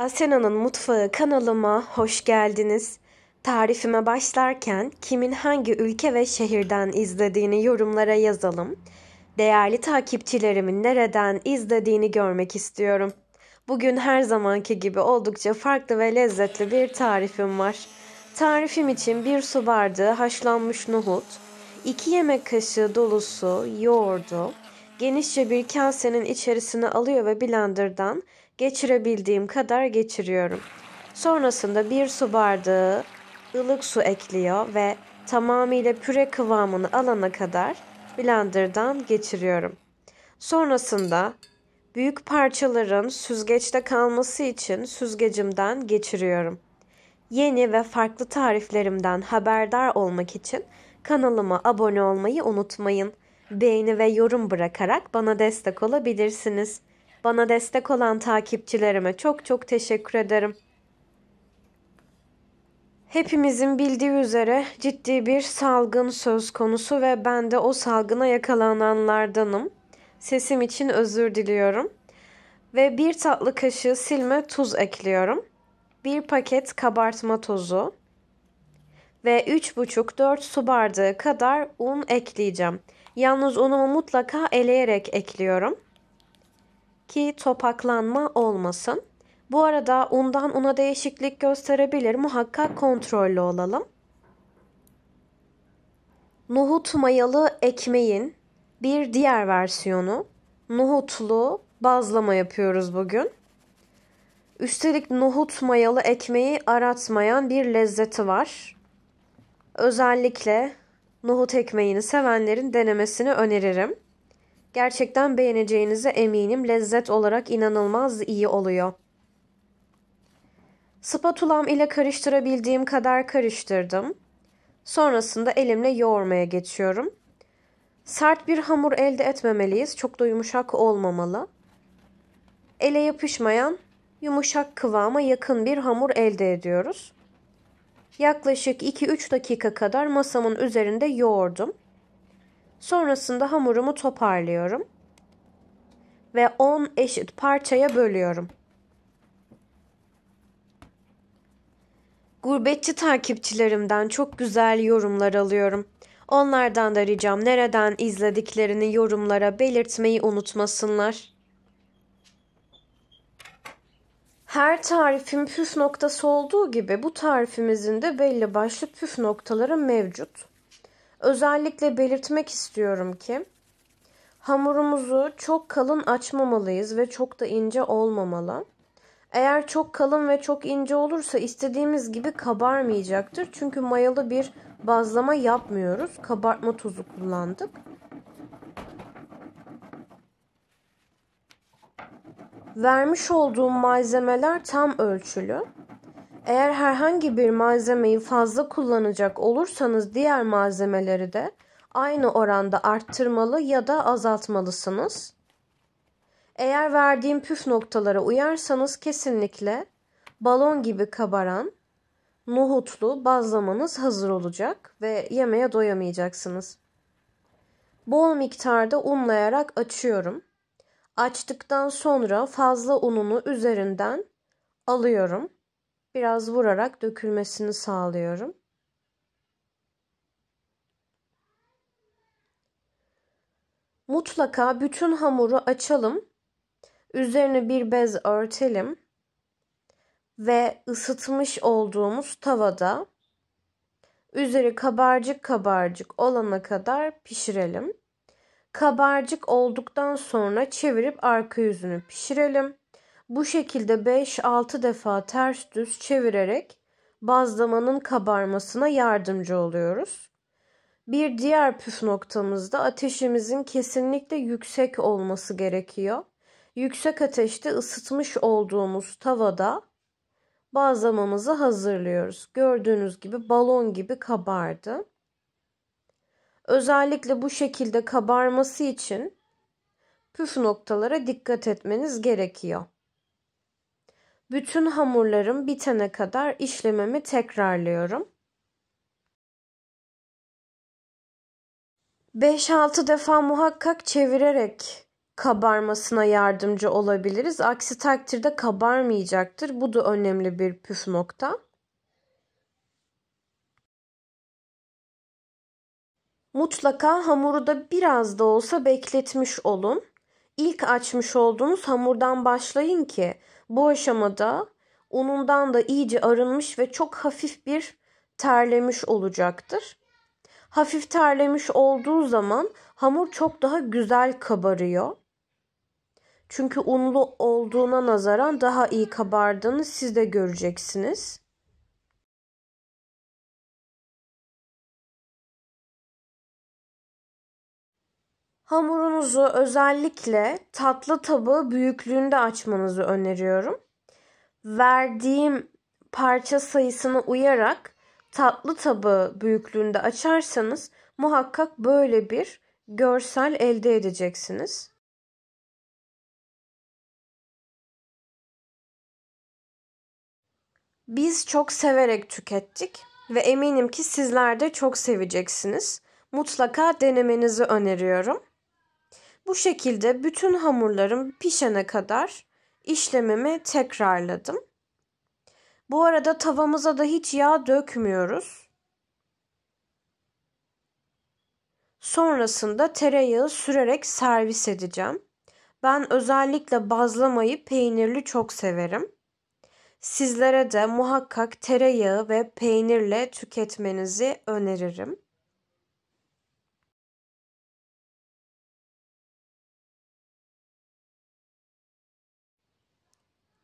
Asena'nın Mutfağı kanalıma hoş geldiniz. Tarifime başlarken kimin hangi ülke ve şehirden izlediğini yorumlara yazalım. Değerli takipçilerimin nereden izlediğini görmek istiyorum. Bugün her zamanki gibi oldukça farklı ve lezzetli bir tarifim var. Tarifim için bir su bardağı haşlanmış nohut, 2 yemek kaşığı dolusu yoğurdu, genişçe bir kasenin içerisine alıyor ve blenderdan geçirebildiğim kadar geçiriyorum. Sonrasında bir su bardağı ılık su ekliyor ve tamamıyla püre kıvamını alana kadar blenderdan geçiriyorum. Sonrasında büyük parçaların süzgeçte kalması için süzgecimden geçiriyorum. Yeni ve farklı tariflerimden haberdar olmak için kanalıma abone olmayı unutmayın. Beğeni ve yorum bırakarak bana destek olabilirsiniz. Bana destek olan takipçilerime çok çok teşekkür ederim. Hepimizin bildiği üzere ciddi bir salgın söz konusu ve ben de o salgına yakalananlardanım. Sesim için özür diliyorum. Ve bir tatlı kaşığı silme tuz ekliyorum. Bir paket kabartma tozu ve 3,5-4 su bardağı kadar un ekleyeceğim. Yalnız unumu mutlaka eleyerek ekliyorum ki topaklanma olmasın. Bu arada undan una değişiklik gösterebilir. Muhakkak kontrollü olalım. Nohut mayalı ekmeğin bir diğer versiyonu nohutlu bazlama yapıyoruz bugün. Üstelik nohut mayalı ekmeği aratmayan bir lezzeti var. Özellikle nohut ekmeğini sevenlerin denemesini öneririm. Gerçekten beğeneceğinize eminim. Lezzet olarak inanılmaz iyi oluyor. Spatulam ile karıştırabildiğim kadar karıştırdım. Sonrasında elimle yoğurmaya geçiyorum. Sert bir hamur elde etmemeliyiz. Çok da yumuşak olmamalı. Ele yapışmayan yumuşak kıvama yakın bir hamur elde ediyoruz. Yaklaşık 2-3 dakika kadar masamın üzerinde yoğurdum. Sonrasında hamurumu toparlıyorum ve 10 eşit parçaya bölüyorum. Gurbetçi takipçilerimden çok güzel yorumlar alıyorum. Onlardan da ricam nereden izlediklerini yorumlara belirtmeyi unutmasınlar. Her tarifin püf noktası olduğu gibi bu tarifimizin de belli başlı püf noktaları mevcut. Özellikle belirtmek istiyorum ki hamurumuzu çok kalın açmamalıyız ve çok da ince olmamalı. Eğer çok kalın ve çok ince olursa istediğimiz gibi kabarmayacaktır. Çünkü mayalı bir bazlama yapmıyoruz. Kabartma tozu kullandık. Vermiş olduğum malzemeler tam ölçülü. Eğer herhangi bir malzemeyi fazla kullanacak olursanız diğer malzemeleri de aynı oranda arttırmalı ya da azaltmalısınız. Eğer verdiğim püf noktalara uyarsanız kesinlikle balon gibi kabaran nohutlu bazlamanız hazır olacak ve yemeğe doyamayacaksınız. Bol miktarda unlayarak açıyorum. Açtıktan sonra fazla ununu üzerinden alıyorum biraz vurarak dökülmesini sağlıyorum. Mutlaka bütün hamuru açalım. Üzerine bir bez örtelim ve ısıtmış olduğumuz tavada üzeri kabarcık kabarcık olana kadar pişirelim. Kabarcık olduktan sonra çevirip arka yüzünü pişirelim. Bu şekilde 5-6 defa ters düz çevirerek bazlamanın kabarmasına yardımcı oluyoruz. Bir diğer püf noktamızda ateşimizin kesinlikle yüksek olması gerekiyor. Yüksek ateşte ısıtmış olduğumuz tavada bazlamamızı hazırlıyoruz. Gördüğünüz gibi balon gibi kabardı. Özellikle bu şekilde kabarması için püf noktalara dikkat etmeniz gerekiyor. Bütün hamurlarım bitene kadar işlememi tekrarlıyorum. 5-6 defa muhakkak çevirerek kabarmasına yardımcı olabiliriz. Aksi takdirde kabarmayacaktır. Bu da önemli bir püf nokta. Mutlaka hamuru da biraz da olsa bekletmiş olun. İlk açmış olduğunuz hamurdan başlayın ki bu aşamada unundan da iyice arınmış ve çok hafif bir terlemiş olacaktır. Hafif terlemiş olduğu zaman hamur çok daha güzel kabarıyor. Çünkü unlu olduğuna nazaran daha iyi kabardığını siz de göreceksiniz. Hamurunuzu özellikle tatlı tabağı büyüklüğünde açmanızı öneriyorum. Verdiğim parça sayısına uyarak tatlı tabağı büyüklüğünde açarsanız muhakkak böyle bir görsel elde edeceksiniz. Biz çok severek tükettik ve eminim ki sizler de çok seveceksiniz. Mutlaka denemenizi öneriyorum. Bu şekilde bütün hamurlarım pişene kadar işlemimi tekrarladım. Bu arada tavamıza da hiç yağ dökmüyoruz. Sonrasında tereyağı sürerek servis edeceğim. Ben özellikle bazlamayı peynirli çok severim. Sizlere de muhakkak tereyağı ve peynirle tüketmenizi öneririm.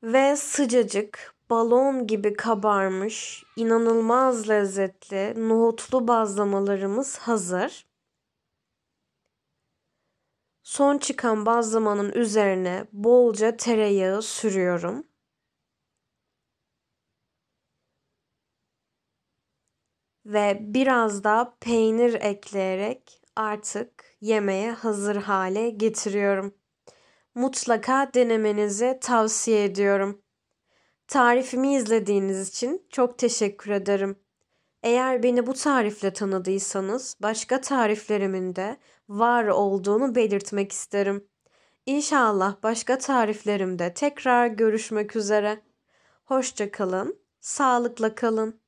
Ve sıcacık, balon gibi kabarmış, inanılmaz lezzetli nohutlu bazlamalarımız hazır. Son çıkan bazlamanın üzerine bolca tereyağı sürüyorum. Ve biraz da peynir ekleyerek artık yemeğe hazır hale getiriyorum mutlaka denemenizi tavsiye ediyorum. Tarifimi izlediğiniz için çok teşekkür ederim. Eğer beni bu tarifle tanıdıysanız başka tariflerimin de var olduğunu belirtmek isterim. İnşallah başka tariflerimde tekrar görüşmek üzere. Hoşça kalın, sağlıkla kalın.